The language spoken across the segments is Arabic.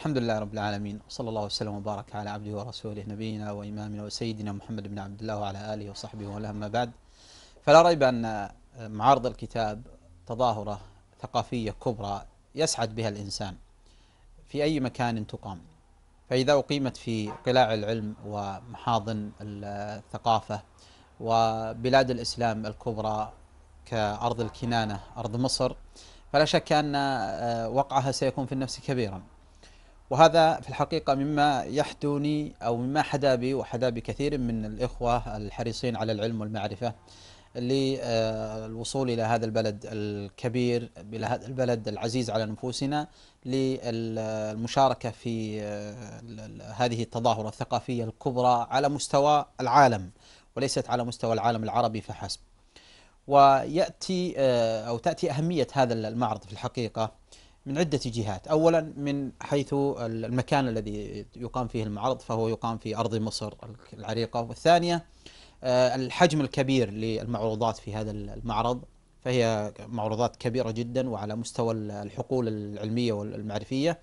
الحمد لله رب العالمين وصلى الله وسلم وبارك على عبده ورسوله نبينا وإمامنا وسيدنا محمد بن عبد الله وعلى آله وصحبه ما بعد فلا ريب أن معارض الكتاب تظاهرة ثقافية كبرى يسعد بها الإنسان في أي مكان تقام فإذا أقيمت في قلاع العلم ومحاضن الثقافة وبلاد الإسلام الكبرى كأرض الكنانة أرض مصر فلا شك أن وقعها سيكون في النفس كبيرا وهذا في الحقيقة مما يحدوني أو مما حدا بي وحدا بكثير من الإخوة الحريصين على العلم والمعرفة للوصول آه، إلى هذا البلد الكبير إلى هذا البلد العزيز على نفوسنا للمشاركة في آه، هذه التظاهرة الثقافية الكبرى على مستوى العالم وليست على مستوى العالم العربي فحسب ويأتي آه، أو تأتي أهمية هذا المعرض في الحقيقة من عدة جهات أولا من حيث المكان الذي يقام فيه المعرض فهو يقام في أرض مصر العريقة والثانية آه، الحجم الكبير للمعروضات في هذا المعرض فهي معروضات كبيرة جدا وعلى مستوى الحقول العلمية والمعرفية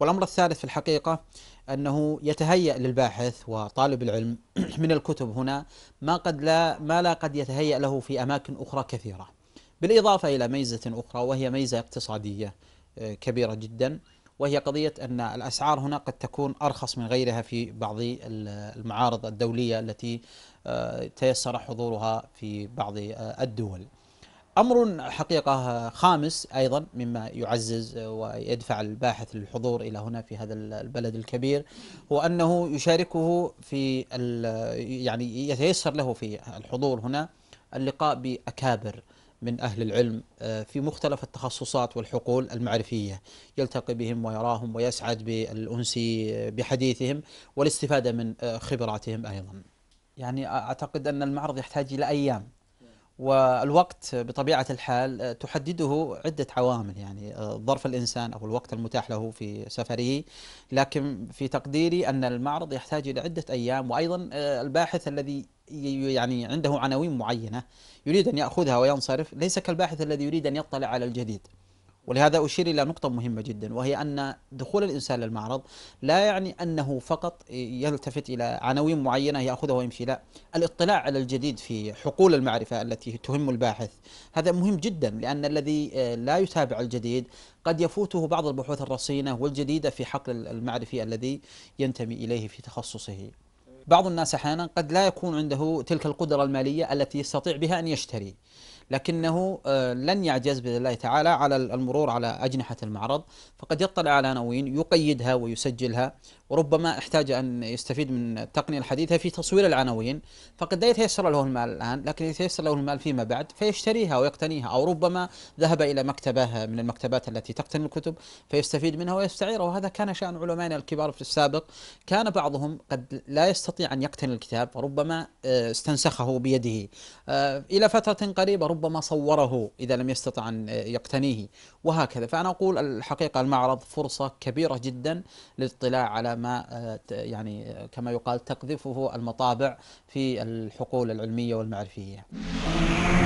والأمر الثالث في الحقيقة أنه يتهيأ للباحث وطالب العلم من الكتب هنا ما قد لا ما لا قد يتهيأ له في أماكن أخرى كثيرة بالإضافة إلى ميزة أخرى وهي ميزة اقتصادية كبيرة جدا وهي قضية أن الأسعار هنا قد تكون أرخص من غيرها في بعض المعارض الدولية التي آه، تيسر حضورها في بعض آه، الدول أمر حقيقة خامس أيضا مما يعزز آه، ويدفع الباحث للحضور إلى هنا في هذا البلد الكبير هو أنه يشاركه في يعني يتيسر له في الحضور هنا اللقاء بأكابر من أهل العلم آه، في مختلف التخصصات والحقول المعرفية يلتقي بهم ويراهم ويسعد بالأنس آه، بحديثهم والاستفادة من آه، خبراتهم أيضا يعني أعتقد أن المعرض يحتاج إلى أيام والوقت بطبيعة الحال تحدده عدة عوامل يعني ظرف الإنسان أو الوقت المتاح له في سفره لكن في تقديري أن المعرض يحتاج إلى عدة أيام وأيضا الباحث الذي يعني عنده عناوين معينة يريد أن يأخذها وينصرف ليس كالباحث الذي يريد أن يطلع على الجديد ولهذا أشير إلى نقطة مهمة جدا وهي أن دخول الإنسان للمعرض لا يعني أنه فقط يلتفت إلى عناوين معينة يأخذها ويمشي لا الاطلاع على الجديد في حقول المعرفة التي تهم الباحث هذا مهم جدا لأن الذي آه، لا يتابع الجديد قد يفوته بعض البحوث الرصينة والجديدة في حقل المعرفي الذي ينتمي إليه في تخصصه بعض الناس أحيانا قد لا يكون عنده تلك القدرة المالية التي يستطيع بها أن يشتري لكنه آه، لن يعجز بإذن الله تعالى على المرور على أجنحة المعرض فقد يطلع على عناوين يقيدها ويسجلها وربما احتاج أن يستفيد من التقنية الحديثة في تصوير العناوين فقد لا يتيسر له المال الآن لكن يتيسر له المال فيما بعد فيشتريها ويقتنيها أو ربما ذهب إلى مكتبة من المكتبات التي تقتني الكتب فيستفيد منها ويستعيرها وهذا كان شأن علمائنا الكبار في السابق كان بعضهم قد لا يستطيع أن يقتني الكتاب فربما آه، استنسخه بيده آه، إلى فترة قريبة ربما صوره إذا لم يستطع أن يقتنيه وهكذا فأنا أقول الحقيقة المعرض فرصة كبيرة جدا للاطلاع على ما آه، يعني آه، كما يقال تقذفه المطابع في الحقول العلميه والمعرفيه.